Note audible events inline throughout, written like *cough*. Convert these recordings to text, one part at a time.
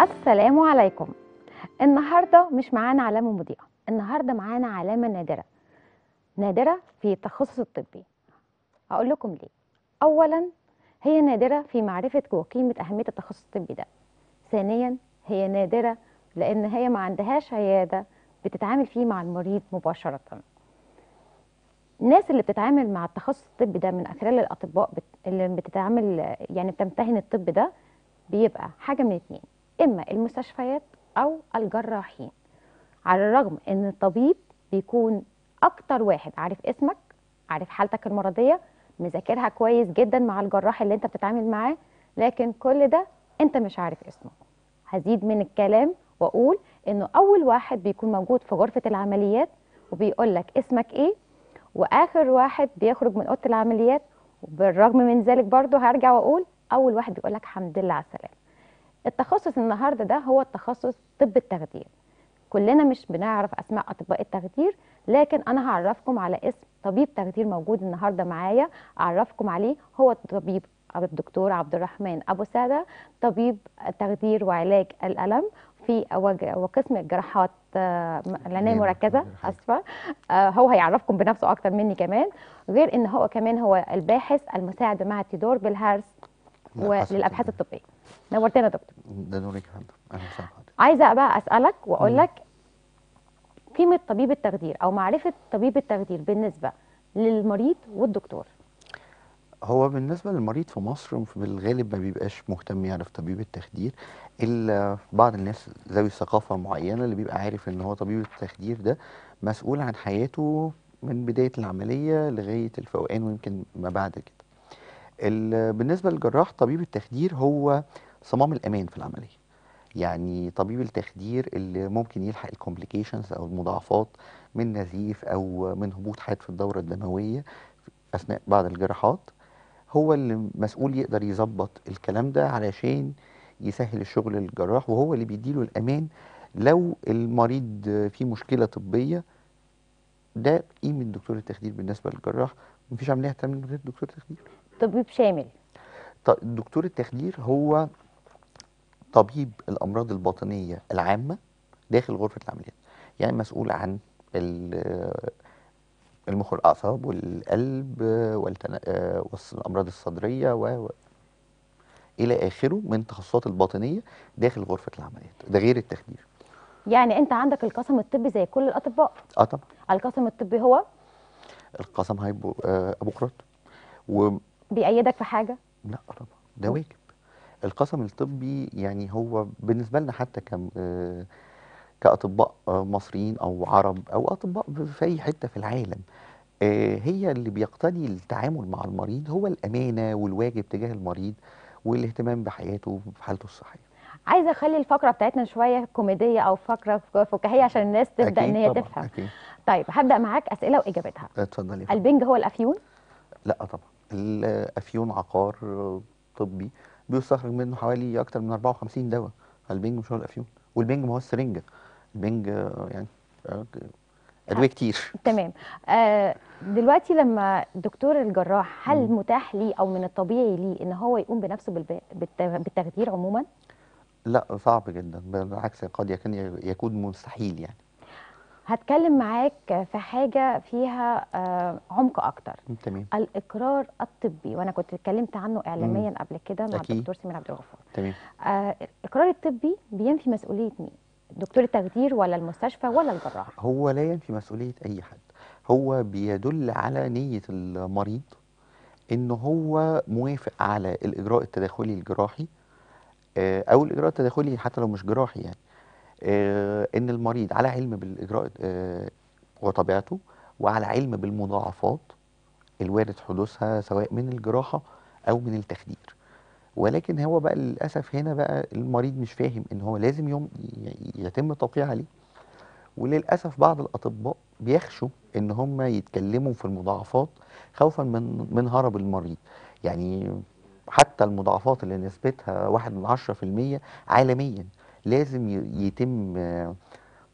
السلام عليكم النهارده مش معانا علامه مضيئه النهارده معانا علامه نادره نادره في التخصص الطبي هقول لكم ليه اولا هي نادره في معرفه وقيمه اهميه التخصص الطبي ده ثانيا هي نادره لان هي ما عندهاش عياده بتتعامل فيه مع المريض مباشره الناس اللي بتتعامل مع التخصص الطبي ده من خلال الاطباء بت... اللي بتتعامل يعني بتمتهن الطب ده بيبقى حاجه من اتنين إما المستشفيات أو الجراحين على الرغم إن الطبيب بيكون أكتر واحد عارف اسمك عارف حالتك المرضية مذاكرها كويس جدا مع الجراح اللي أنت بتتعامل معاه لكن كل ده أنت مش عارف اسمه هزيد من الكلام وأقول إنه أول واحد بيكون موجود في غرفة العمليات وبيقول لك اسمك إيه واخر واحد بيخرج من اوضه العمليات وبالرغم من ذلك برضو هرجع واقول اول واحد بيقول لك حمد لله على السلامه التخصص النهارده ده هو التخصص طب التخدير كلنا مش بنعرف اسماء اطباء التخدير لكن انا هعرفكم على اسم طبيب تخدير موجود النهارده معايا اعرفكم عليه هو الطبيب الدكتور عبد الرحمن ابو ساده طبيب تخدير وعلاج الالم في وقسم الجراحات العنايه آه، المركزه اسفه آه، هو هيعرفكم بنفسه اكتر مني كمان غير ان هو كمان هو الباحث المساعد مع تيدور بالهرس وللابحاث الطبيه نورتنا يا دكتور ده نورك يا فندم اهلا وسهلا عايزه بقى اسالك واقول لك قيمه طبيب التخدير او معرفه طبيب التخدير بالنسبه للمريض والدكتور هو بالنسبه للمريض في مصر في الغالب ما بيبقاش مهتم يعرف طبيب التخدير الا بعض الناس ذوي ثقافه معينه اللي بيبقى عارف ان هو طبيب التخدير ده مسؤول عن حياته من بدايه العمليه لغايه الفوقان ويمكن ما بعد كده بالنسبه للجراح طبيب التخدير هو صمام الامان في العمليه يعني طبيب التخدير اللي ممكن يلحق الكومبليكيشنز او المضاعفات من نزيف او من هبوط حاد في الدوره الدمويه اثناء بعض الجراحات هو اللي مسؤول يقدر يظبط الكلام ده علشان يسهل الشغل للجراح وهو اللي بيديله الامان لو المريض فيه مشكله طبيه ده قيمه دكتور التخدير بالنسبه للجراح مفيش عمليه تعمل من غير دكتور تخدير طبيب شامل طيب دكتور التخدير هو طبيب الامراض الباطنيه العامه داخل غرفه العمليات يعني مسؤول عن المخ والاعصاب والقلب آه، والامراض الصدريه و الى اخره من تخصصات الباطنيه داخل غرفه العمليات ده غير التخدير يعني انت عندك القسم الطبي زي كل الاطباء اه طبعا القسم الطبي هو القسم هيبقى آه، ابو و بيأيدك في حاجة؟ لا طبعا ده واجب القسم الطبي يعني هو بالنسبة لنا حتى كم آه، كأطباء آه، مصريين أو عرب أو أطباء في أي حتة في العالم آه، هي اللي بيقتضي التعامل مع المريض هو الأمانة والواجب تجاه المريض والاهتمام بحياته وحالته الصحية عايزه اخلي الفقره بتاعتنا شويه كوميديه او فقره فكاهيه عشان الناس تبدا ان هي تفهم أكيد. طيب هبدا معاك اسئله واجابتها اتفضلي البنج هو الافيون لا طبعا الافيون عقار طبي بيستخرج منه حوالي اكتر من 54 دواء البنج مش هو الافيون والبنج ما هو السرنجه البنج يعني آه، ادويه آه، كتير *laughs* تمام آه دلوقتي لما دكتور الجراح هل م. متاح ليه او من الطبيعي ليه ان هو يقوم بنفسه بالتخدير عموما؟ لا صعب جدا بالعكس قد يكون يكون مستحيل يعني هتكلم معاك في حاجه فيها آه، عمق اكتر تمام الاقرار الطبي وانا كنت اتكلمت عنه اعلاميا مم. قبل كده مع أكيد. الدكتور سمير عبد الغفور تمام آه، الاقرار الطبي بينفي مسؤوليه مين دكتور التخدير ولا المستشفى ولا الجراح هو لا ينفي مسؤوليه اي حد هو بيدل على نيه المريض ان هو موافق على الاجراء التداخلي الجراحي آه، او الاجراء التداخلي حتى لو مش جراحي يعني آه، ان المريض على علم بالاجراء آه، وطبيعته وعلى علم بالمضاعفات الوارد حدوثها سواء من الجراحه او من التخدير ولكن هو بقى للاسف هنا بقى المريض مش فاهم ان هو لازم يوم يتم التوقيع عليه وللاسف بعض الاطباء بيخشوا ان هم يتكلموا في المضاعفات خوفا من من هرب المريض يعني حتى المضاعفات اللي نسبتها واحد من عشرة في المية عالميا لازم يتم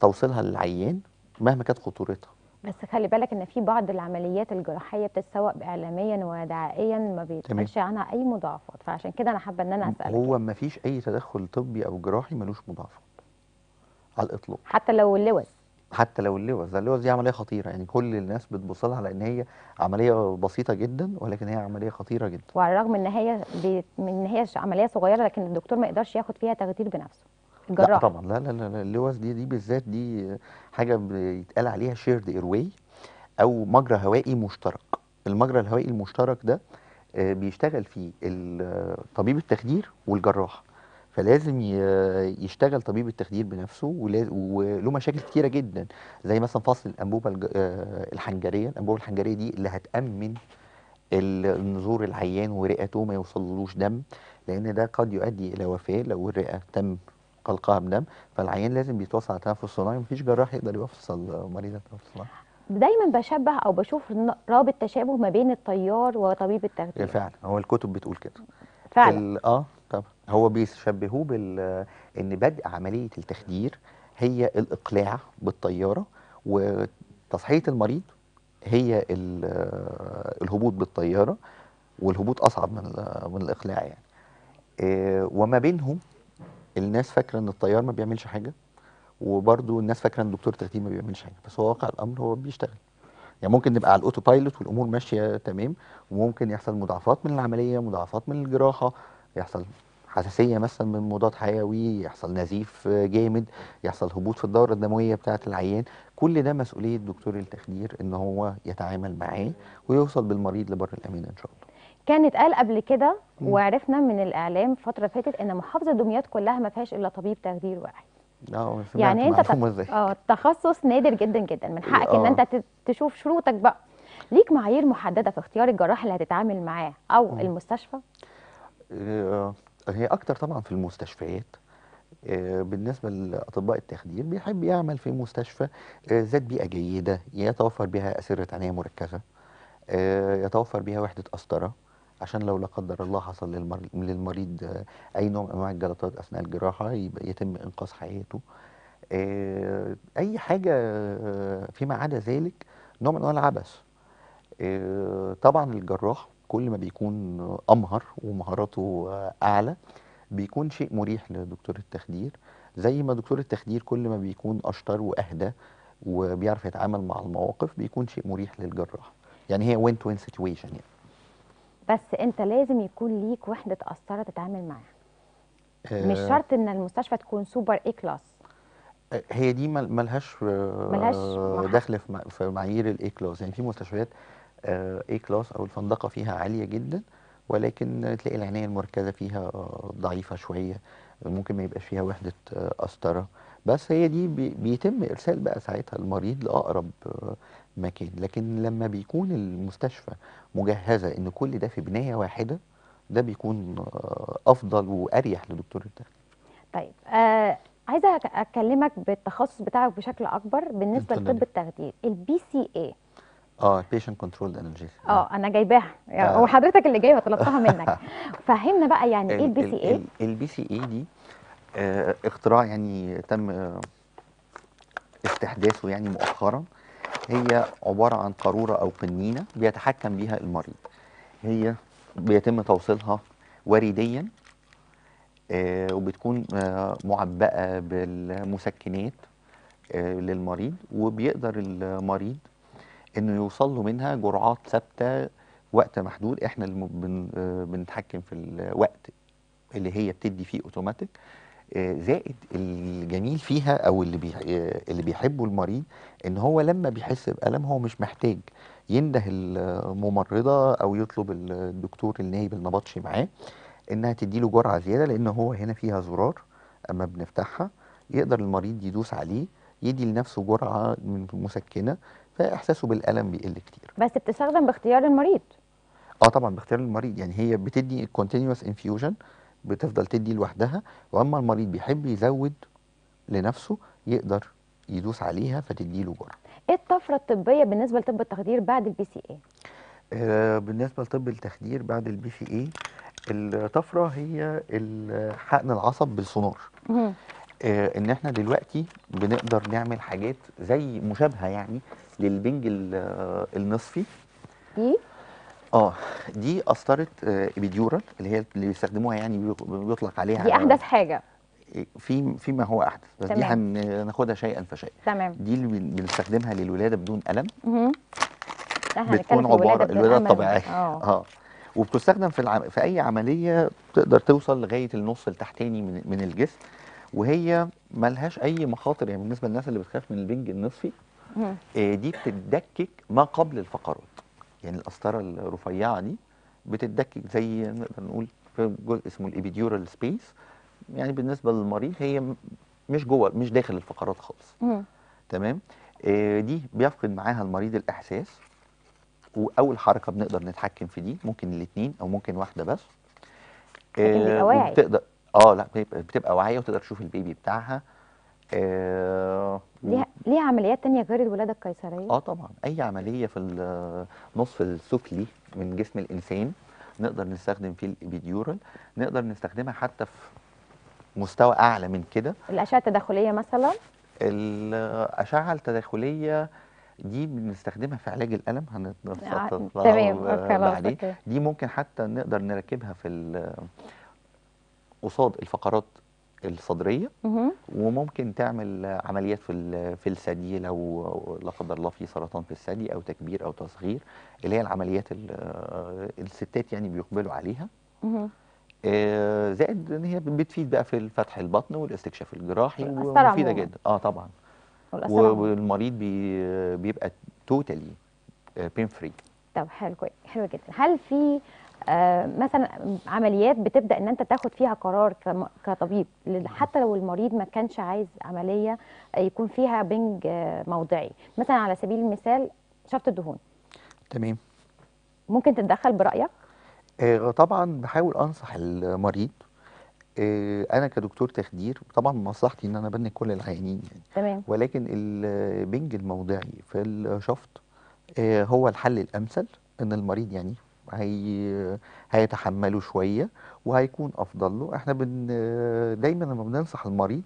توصيلها للعيان مهما كانت خطورتها بس خلي بالك ان في بعض العمليات الجراحيه بتتسوق اعلاميا ودعائيا ما بيتقالش عنها اي مضاعفات فعشان كده انا حابه ان انا اسالك هو ما فيش اي تدخل طبي او جراحي ملوش مضاعفات على الاطلاق حتى لو اللوز حتى لو اللوز اللوز دي عمليه خطيره يعني كل الناس بتبص لها على ان هي عمليه بسيطه جدا ولكن هي عمليه خطيره جدا وعلى الرغم ان هي بي... ان هي عمليه صغيره لكن الدكتور ما يقدرش ياخد فيها تغذير بنفسه الجراحه لا طبعا لا لا لا اللوز دي دي بالذات دي حاجه بيتقال عليها شيرد ايرواي او مجرى هوائي مشترك المجرى الهوائي المشترك ده آه، بيشتغل فيه طبيب التخدير والجراح فلازم يشتغل طبيب التخدير بنفسه وله مشاكل كتيره جدا زي مثلا فصل الانبوبه آه، الحنجريه الانبوبه الحنجريه دي اللي هتامن النزور العيان ورئته ما يوصلوش دم لان ده قد يؤدي الى وفاه لو الرئه تم بلقاها بدم فالعيان لازم بيتوصل على تنفس صناعي ومفيش جراح يقدر يوصل مريض التنفس الصناعي دايما بشبه او بشوف رابط تشابه ما بين الطيار وطبيب التخدير إيه، فعلا هو الكتب بتقول كده فعلا اه طبعا هو بيشبهوه بال ان بدء عمليه التخدير هي الاقلاع بالطياره وتصحيه المريض هي الهبوط بالطياره والهبوط اصعب من من الاقلاع يعني إيه، وما بينهم الناس فاكره ان الطيار ما بيعملش حاجه وبرده الناس فاكره ان دكتور التخدير ما بيعملش حاجه بس هو واقع الامر هو بيشتغل يعني ممكن نبقى على الاوتو بايلوت والامور ماشيه تمام وممكن يحصل مضاعفات من العمليه مضاعفات من الجراحه يحصل حساسيه مثلا من مضاد حيوي يحصل نزيف جامد يحصل هبوط في الدوره الدمويه بتاعه العيان كل ده مسؤوليه دكتور التخدير ان هو يتعامل معاه ويوصل بالمريض لبر الامان ان شاء الله كان اتقال قبل كده وعرفنا من الاعلام الفتره اللي فاتت ان محافظه دمياط كلها ما فيهاش الا طبيب تخدير واحد اه يعني انت اه تخصص نادر جدا جدا من حقك أوه. ان آه. انت تشوف شروطك بقى ليك معايير محدده في اختيار الجراح اللي هتتعامل معاه او م. المستشفى آه، هي اكتر طبعا في المستشفيات آه، بالنسبة لأطباء التخدير بيحب يعمل في مستشفى ذات بيئة جيدة يتوفر بها أسرة عناية مركزة يتوفر بها وحدة قسطرة عشان لو لا قدر الله حصل للمريض آه، اي نوع من انواع الجلطات اثناء الجراحه يتم انقاذ حياته آه، اي حاجه آه، فيما عدا ذلك نوع من انواع العبث طبعا الجراح كل ما بيكون امهر ومهاراته اعلى بيكون شيء مريح لدكتور التخدير زي ما دكتور التخدير كل ما بيكون اشطر واهدى وبيعرف يتعامل مع المواقف بيكون شيء مريح للجراح يعني هي وين توين سيتويشن يعني بس انت لازم يكون ليك وحده قسطره تتعامل معاها مش آه. شرط ان المستشفى تكون سوبر اي آه، كلاس هي دي ملهاش آه، ملهاش دخل في معايير الاي كلاس يعني في مستشفيات اي كلاس او الفندقه فيها عاليه جدا ولكن تلاقي العنايه المركزه فيها ضعيفه شويه ممكن ما يبقاش فيها وحده قسطره بس هي دي بيتم ارسال بقى ساعتها المريض لاقرب مكان لكن لما بيكون المستشفى مجهزة ان كل ده في بناية واحدة ده بيكون آه، افضل واريح لدكتور التخدير طيب آه عايزه اكلمك بالتخصص بتاعك بشكل اكبر بالنسبه لطب التخدير البي سي اي اه بيشنت كنترول انرجيسيا اه نعم. انا جايباها يعني آه. اللي جايبها طلبتها منك *laughs* فهمنا بقى يعني ايه البي سي اي البي سي اي دي آه اختراع يعني تم آه، استحداثه يعني مؤخرا هي عبارة عن قارورة أو قنينة بيتحكم بيها المريض هي بيتم توصيلها وريديا آه، وبتكون آه، معبأة بالمسكنات آه، للمريض وبيقدر المريض انه يوصل له منها جرعات ثابته وقت محدود احنا اللي بنتحكم في الوقت اللي هي بتدي فيه اوتوماتيك آه، زائد الجميل فيها او اللي بي آه، اللي بيحبه المريض ان هو لما بيحس بالم هو مش محتاج ينده الممرضه او يطلب الدكتور النايب النبطشي معاه انها تديله جرعه زياده لان هو هنا فيها زرار اما بنفتحها يقدر المريض يدوس عليه يدي لنفسه جرعه من مسكنه فاحساسه بالالم بيقل كتير بس بتستخدم باختيار المريض اه طبعا باختيار المريض يعني هي بتدي الكونتينوس انفيوجن بتفضل تدي لوحدها واما المريض بيحب يزود لنفسه يقدر يدوس عليها فتدي له جرعه ايه الطفره الطبيه بالنسبه لطب التخدير بعد البي سي اي آه، بالنسبه لطب التخدير بعد البي سي اي الطفره هي حقن العصب بالسونار آه ان احنا دلوقتي بنقدر نعمل حاجات زي مشابهه يعني للبنج آه، النصفي ايه؟ اه دي قسطره آه، ابيديورال اللي هي اللي بيستخدموها يعني بيطلق عليها دي احدث حاجه إيه، في فيما هو احدث بس تمام. دي هناخدها شيئا فشيئا تمام دي اللي بنستخدمها للولاده بدون الم اها بتكون عباره الولاده الطبيعيه آه. اه وبتستخدم في العم... في اي عمليه تقدر توصل لغايه النص التحتاني من من الجسم وهي ملهاش اي مخاطر يعني بالنسبه للناس اللي بتخاف من البنج النصفي آه، دي بتدكك ما قبل الفقرات يعني القسطره الرفيعه دي بتتدكك زي نقدر نقول في جزء اسمه الابيديورال سبيس يعني بالنسبه للمريض هي مش جوه مش داخل الفقرات خالص تمام آه، دي بيفقد معاها المريض الاحساس واول حركه بنقدر نتحكم في دي ممكن الاثنين او ممكن واحده بس آه، واعي بتقدر اه لا بتبقى واعيه وتقدر تشوف البيبي بتاعها آه ليها ليه عمليات تانية غير الولاده القيصريه اه طبعا اي عمليه في النصف آه، السفلي من جسم الانسان نقدر نستخدم فيه الابيديورال نقدر نستخدمها حتى في مستوى اعلى من كده الاشعه التداخليه مثلا الاشعه آه، التداخليه دي بنستخدمها في علاج الالم هنتفضل آه، تمام دي ممكن حتى نقدر نركبها في قصاد الفقرات الصدريه وممكن تعمل عمليات في في الثدي لو لا قدر الله في سرطان في الثدي او تكبير او تصغير اللي هي العمليات الستات يعني بيقبلوا عليها آه زائد ان هي بتفيد بقى في فتح البطن والاستكشاف الجراحي ومفيده جدا اه طبعا والمريض بي بيبقى توتالي بين فري طب حلو كويس حلو جدا هل في آه، مثلا عمليات بتبدا ان انت تاخد فيها قرار كطبيب حتى لو المريض ما كانش عايز عمليه آه، يكون فيها بنج آه، موضعي مثلا على سبيل المثال شفط الدهون تمام ممكن تتدخل برايك طبعا بحاول انصح المريض انا كدكتور تخدير طبعا مصلحتي ان انا بني كل العيانين يعني تمام ولكن البنج الموضعي في الشفط هو الحل الامثل ان المريض يعني هي هيتحمله شويه وهيكون افضل له احنا بن دايما لما بننصح المريض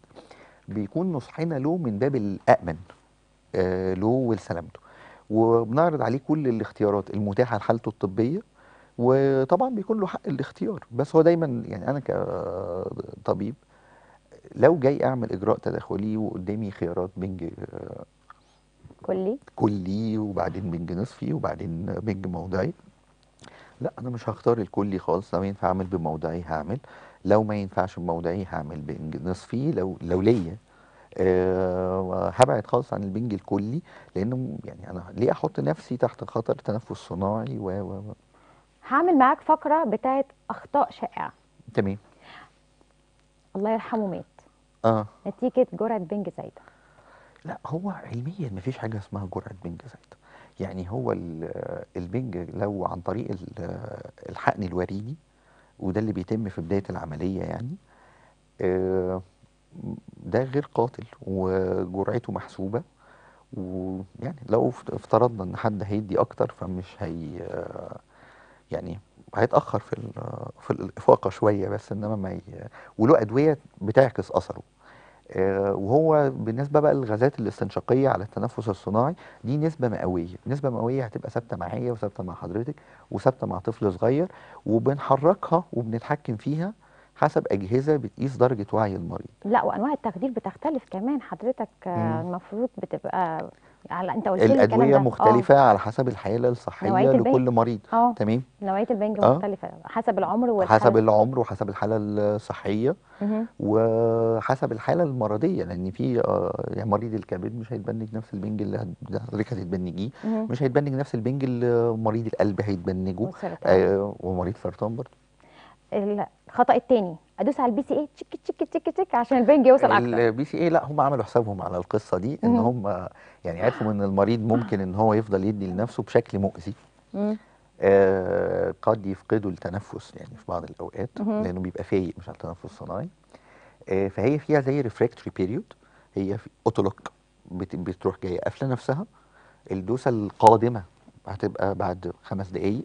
بيكون نصحنا له من باب الامن آه، له ولسلامته وبنعرض عليه كل الاختيارات المتاحه لحالته الطبيه وطبعا بيكون له حق الاختيار بس هو دايما يعني انا كطبيب لو جاي اعمل اجراء تداخلي وقدامي خيارات بنج آه، كلي كلي وبعدين بنج نصفي وبعدين بنج موضعي لا انا مش هختار الكلي خالص لو ينفع اعمل بموضعي هعمل لو ما ينفعش بموضعي هعمل بنصفي لو لو ليا أه هبعد خالص عن البنج الكلي لانه يعني انا ليه احط نفسي تحت خطر تنفس صناعي و و هعمل معاك فقره بتاعت اخطاء شائعه تمام الله يرحمه مات اه نتيجه جرعه بنج زايده لا هو علميا مفيش حاجه اسمها جرعه بنج زايده يعني هو البنج لو عن طريق الحقن الوريدي وده اللي بيتم في بداية العملية يعني آه، ده غير قاتل وجرعته محسوبة ويعني لو افترضنا ان حد هيدي اكتر فمش هي يعني هيتاخر في في الافاقه شويه بس انما ما ي... وله ادويه بتعكس اثره آه، وهو بالنسبه بقى للغازات الاستنشاقيه على التنفس الصناعي دي نسبه مئويه نسبه مئويه هتبقى ثابته معايا وثابته مع حضرتك وثابته مع طفل صغير وبنحركها وبنتحكم فيها حسب اجهزه بتقيس درجه وعي المريض لا وانواع التخدير بتختلف كمان حضرتك مم. المفروض بتبقى على انت قلت لي الادويه مختلفه أوه. على حسب الحاله الصحيه لكل مريض أوه. تمام نوعيه البنج أوه. مختلفه حسب العمر والحالة. حسب العمر وحسب الحاله الصحيه وحسب الحاله المرضيه لان في آه، يعني مريض الكبد مش هيتبنج نفس البنج اللي حضرتك هتتبنجيه مش هيتبنج نفس البنج اللي مريض القلب هيتبنجه آه ومريض سرطان برضه الخطا الثاني ادوس على البي سي اي تشك تشك تشك تشك عشان البنج يوصل اكتر البي سي اي لا هم عملوا حسابهم على القصه دي ان هم يعني عرفوا ان المريض ممكن ان هو يفضل يدي لنفسه بشكل مؤذي آه، قد يفقدوا التنفس يعني في بعض الاوقات لانه بيبقى فايق مش على التنفس الصناعي آه، فهي فيها زي ريفراكتوري بيريود هي في اوتولوك بتروح جايه قافله نفسها الدوسه القادمه هتبقى بعد خمس دقائق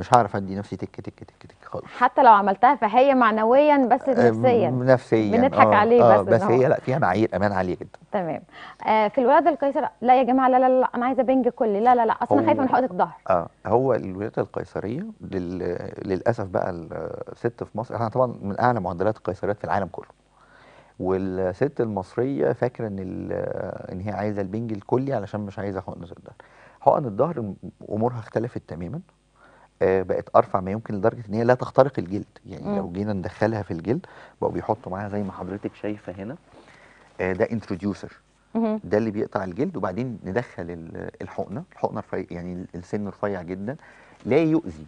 مش هعرف ادي نفسي تك تك تك تك خالص حتى لو عملتها فهي معنويا بس نفسيا نفسيا بنضحك آه عليه آه بس بس هي لا فيها معايير امان عاليه جدا تمام آه في الولاده القيصر لا يا جماعه لا لا لا انا عايزه بنج كلي لا لا لا اصل انا خايفه من حقنه الظهر اه هو الولاده القيصريه لل... للاسف بقى الست في مصر احنا طبعا من اعلى معدلات القيصريات في العالم كله والست المصريه فاكره ان ان هي عايزه البنج الكلي علشان مش عايزه حقن الظهر حقن الظهر امورها اختلفت تماما آه، بقت ارفع ما يمكن لدرجه ان هي لا تخترق الجلد يعني م. لو جينا ندخلها في الجلد بقوا بيحطوا معاها زي ما حضرتك شايفه هنا آه، ده انتروديوسر ده اللي بيقطع الجلد وبعدين ندخل الحقنه الحقنه رفيع يعني السن رفيع جدا لا يؤذي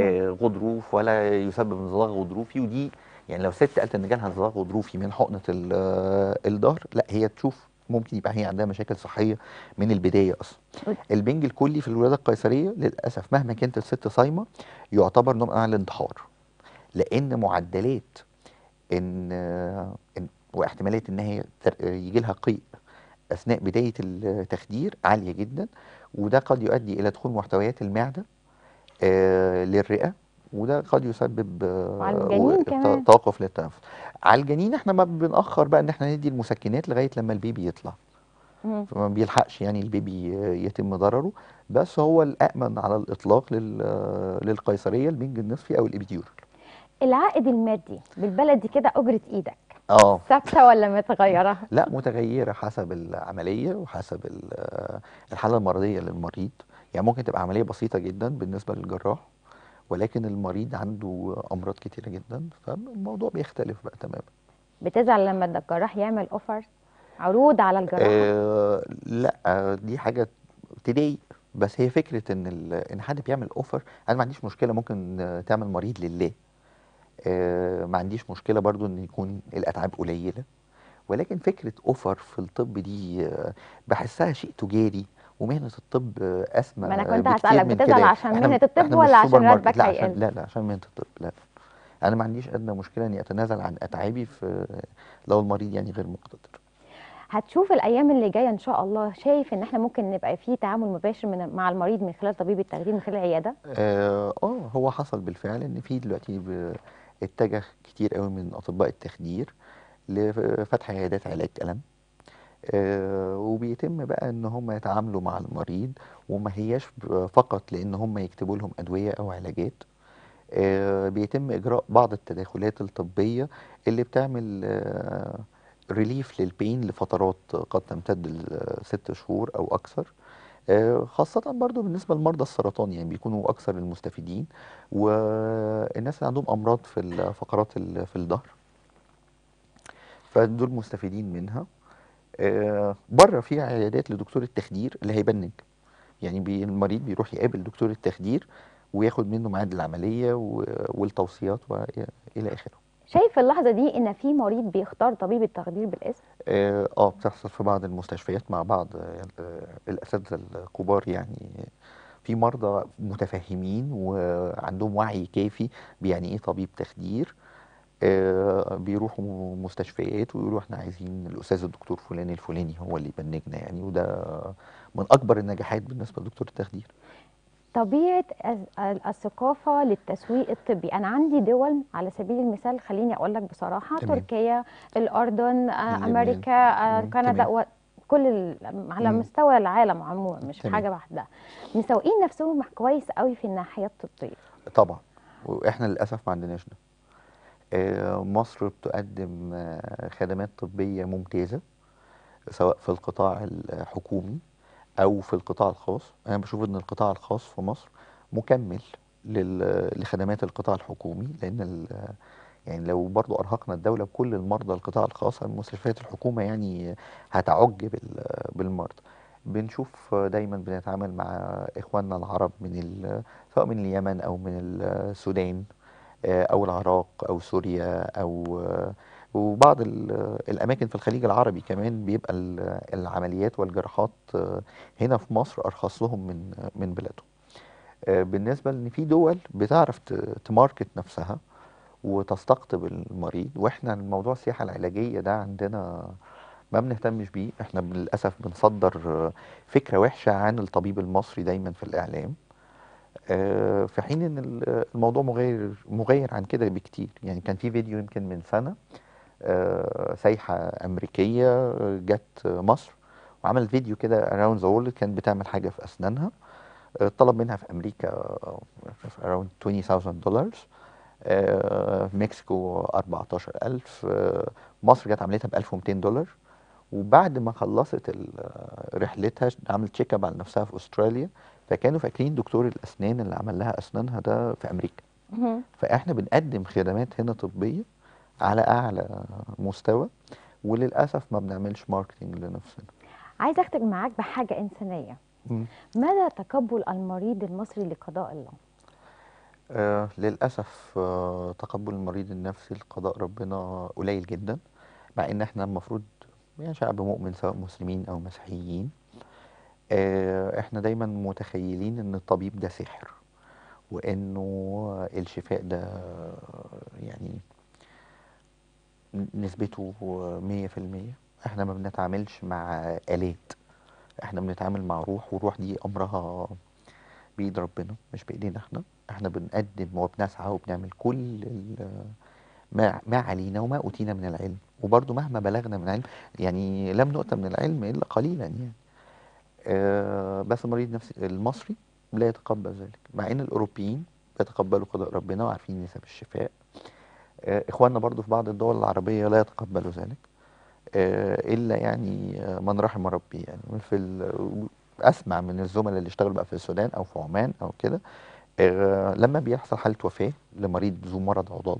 آه، غضروف ولا يسبب انزلاق غضروفي ودي يعني لو ست قالت ان جالها انزلاق غضروفي من حقنه الظهر لا هي تشوف ممكن يبقى هي عندها مشاكل صحيه من البدايه اصلا البنج الكلي في الولاده القيصريه للاسف مهما كانت الست صايمه يعتبر نوع من الانتحار لان معدلات ان, إن واحتمالات ان هي يجي لها قيء اثناء بدايه التخدير عاليه جدا وده قد يؤدي الى دخول محتويات المعده آه للرئه وده قد يسبب آه، توقف للتنفس على الجنين احنا ما بنأخر بقى ان احنا ندي المسكنات لغايه لما البيبي يطلع فما بيلحقش يعني البيبي يتم ضرره بس هو الامن على الاطلاق للقيصريه البنج النصفي او الابيديورال العائد المادي بالبلدي كده اجره ايدك اه ثابته ولا متغيره *laughs* لا متغيره حسب العمليه وحسب الحاله المرضيه للمريض يعني ممكن تبقى عمليه بسيطه جدا بالنسبه للجراح ولكن المريض عنده امراض كتيره جدا فالموضوع بيختلف بقى تماما بتزعل لما الجراح يعمل اوفر عروض على الجراحه آه، لا دي حاجه تضايق بس هي فكره ان ان حد بيعمل اوفر انا ما عنديش مشكله ممكن تعمل مريض لله آه، ما عنديش مشكله برضو ان يكون الاتعاب قليله ولكن فكره اوفر في الطب دي آه، بحسها شيء تجاري ومهنه الطب اسمى ما انا كنت هسالك بتزعل عشان مهنه الطب ولا عشان راتبك هيقل؟ لا لا عشان مهنه الطب لا انا ما عنديش ادنى مشكله اني اتنازل عن اتعابي في لو المريض يعني غير مقتدر هتشوف الايام اللي جايه ان شاء الله شايف ان احنا ممكن نبقى في تعامل مباشر من مع المريض من خلال طبيب التخدير من خلال العياده آه،, اه هو حصل بالفعل ان في دلوقتي اتجه كتير قوي من اطباء التخدير لفتح عيادات علاج الم آه، وبيتم بقى ان هم يتعاملوا مع المريض وما هياش فقط لان هم يكتبوا لهم ادويه او علاجات آه، بيتم اجراء بعض التداخلات الطبيه اللي بتعمل ريليف آه، للبين لفترات قد تمتد لست شهور او اكثر خاصة برضو بالنسبة لمرضى السرطان يعني بيكونوا أكثر المستفيدين والناس اللي عندهم أمراض في الفقرات في الظهر فدول مستفيدين منها آه، بره في عيادات لدكتور التخدير اللي هيبنج يعني بي المريض بيروح يقابل دكتور التخدير وياخد منه ميعاد العمليه والتوصيات والى اخره شايف اللحظه دي ان في مريض بيختار طبيب التخدير بالاسم اه, آه بتحصل في بعض المستشفيات مع بعض الاساتذه الكبار يعني في مرضى متفهمين وعندهم وعي كافي بيعني ايه طبيب تخدير آه، بيروحوا مستشفيات ويقولوا احنا عايزين الاستاذ الدكتور فلان الفلاني هو اللي يبنجنا يعني وده من اكبر النجاحات بالنسبه لدكتور التخدير طبيعه الثقافه للتسويق الطبي انا عندي دول على سبيل المثال خليني اقول لك بصراحه تمام. تركيا الاردن آه، امريكا آه، تمام. كندا تمام. كل على مستوى العالم عموما مش تمام. حاجه واحده مسوقين نفسهم كويس قوي في الناحيه الطبيه طبعا واحنا للاسف ما عندناش ده آه، مصر بتقدم آه، خدمات طبية ممتازة سواء في القطاع الحكومي أو في القطاع الخاص أنا بشوف أن القطاع الخاص في مصر مكمل لخدمات القطاع الحكومي لأن يعني لو برضو أرهقنا الدولة بكل المرضى القطاع الخاص المستشفيات الحكومة يعني هتعج بالمرضى بنشوف دايما بنتعامل مع إخواننا العرب من سواء من اليمن أو من السودان آه، او العراق او سوريا او آه، وبعض آه، الاماكن في الخليج العربي كمان بيبقى العمليات والجراحات هنا في مصر ارخص لهم من من بلادهم بالنسبه ان في دول بتعرف تماركت نفسها وتستقطب المريض واحنا الموضوع السياحه العلاجيه ده عندنا ما بنهتمش بيه احنا للاسف بنصدر فكره وحشه عن الطبيب المصري دايما في الاعلام آه، في حين ان الموضوع مغير مغير عن كده بكتير يعني كان في فيديو يمكن من سنه آه، سايحه امريكيه آه، جت مصر وعملت فيديو كده اراوند ذا وورلد كانت بتعمل حاجه في اسنانها طلب منها في امريكا اراوند 20000 دولار في مكسيكو 14000 مصر جت عملتها ب 1200 دولار وبعد ما خلصت رحلتها عملت تشيك اب على نفسها في استراليا فكانوا فاكرين دكتور الاسنان اللي عمل لها اسنانها ده في امريكا فاحنا بنقدم خدمات هنا طبيه على اعلى مستوى وللاسف ما بنعملش ماركتنج لنفسنا عايز اختم معاك بحاجه انسانيه مدى تقبل المريض المصري لقضاء الله آه للاسف آه تقبل المريض النفسي لقضاء ربنا قليل جدا مع ان احنا المفروض يعني شعب مؤمن سواء مسلمين أو مسيحيين آه، احنا دايما متخيلين ان الطبيب ده سحر وانه الشفاء ده يعني نسبته مية في المية احنا ما بنتعاملش مع آلات احنا بنتعامل مع روح والروح دي امرها بيد ربنا مش بايدينا احنا احنا بنقدم وبنسعى وبنعمل كل ما, ما علينا وما أوتينا من العلم وبرضه مهما بلغنا من العلم يعني لم نؤتى من العلم إلا قليلا يعني آه بس المريض نفسي المصري لا يتقبل ذلك مع ان الاوروبيين بيتقبلوا قضاء ربنا وعارفين نسب الشفاء آه اخواننا برضو في بعض الدول العربيه لا يتقبلوا ذلك آه الا يعني آه، من رحم ربي يعني في اسمع من الزملاء اللي اشتغلوا بقى في السودان او في عمان او كده آه، لما بيحصل حاله وفاه لمريض ذو مرض عضال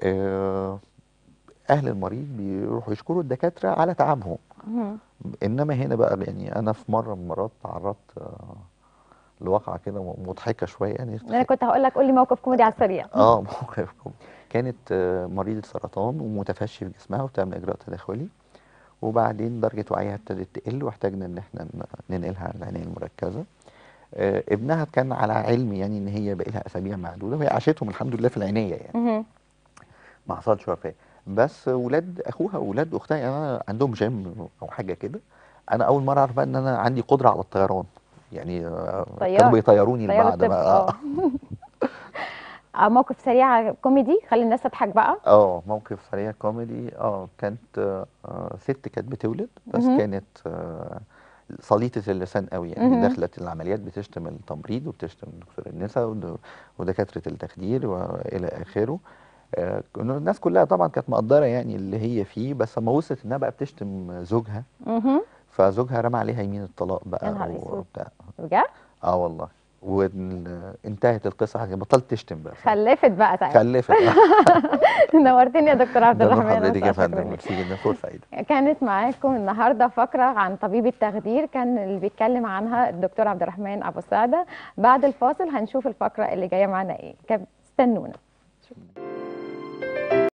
آه، اهل المريض بيروحوا يشكروا الدكاتره على تعبهم انما هنا بقى يعني انا في مره من المرات تعرضت آه، لواقعه كده مضحكه شويه يعني انا كنت هقول لك قول لي موقف كوميدي على السريع اه *laughs* موقف كوميدي كانت آه، مريضه سرطان ومتفشي في جسمها وبتعمل اجراء تداخلي وبعدين درجه وعيها ابتدت تقل واحتاجنا ان احنا ننقلها العنايه المركزه ابنها كان على علم يعني ان هي باقي لها اسابيع معدوده وهي عاشتهم الحمد لله في العنايه يعني ما حصلش وفاه بس ولاد اخوها ولاد اختها يعني انا عندهم جيم او حاجه كده انا اول مره اعرف بقى ان انا عندي قدره على الطيران يعني طيار. كانوا بيطيروني لبعض بقى آه. *laughs* آه، موقف سريع كوميدي خلي الناس تضحك بقى اه موقف سريع كوميدي اه كانت آه ست كانت بتولد بس مم. كانت آه صليطه اللسان قوي يعني دخلت العمليات بتشتم التمريض وبتشتم دكتور النساء ودكاتره التخدير والى اخره آه، الناس كلها طبعا كانت مقدره يعني اللي هي فيه بس لما وصلت انها بقى بتشتم زوجها فزوجها رمى عليها يمين الطلاق بقى وبتاع بجد؟ اه والله وانتهت القصه بطلت تشتم بقى خلفت بقى ساعتها طيب. خلفت آه. *laughs* نورتني يا دكتور عبد الرحمن حضرتك يا فندم ميرسي جدا فوق *laughs* كانت معاكم النهارده فقره عن طبيب التخدير كان اللي بيتكلم عنها الدكتور عبد الرحمن ابو سعده بعد الفاصل هنشوف الفقره اللي جايه معانا ايه استنونا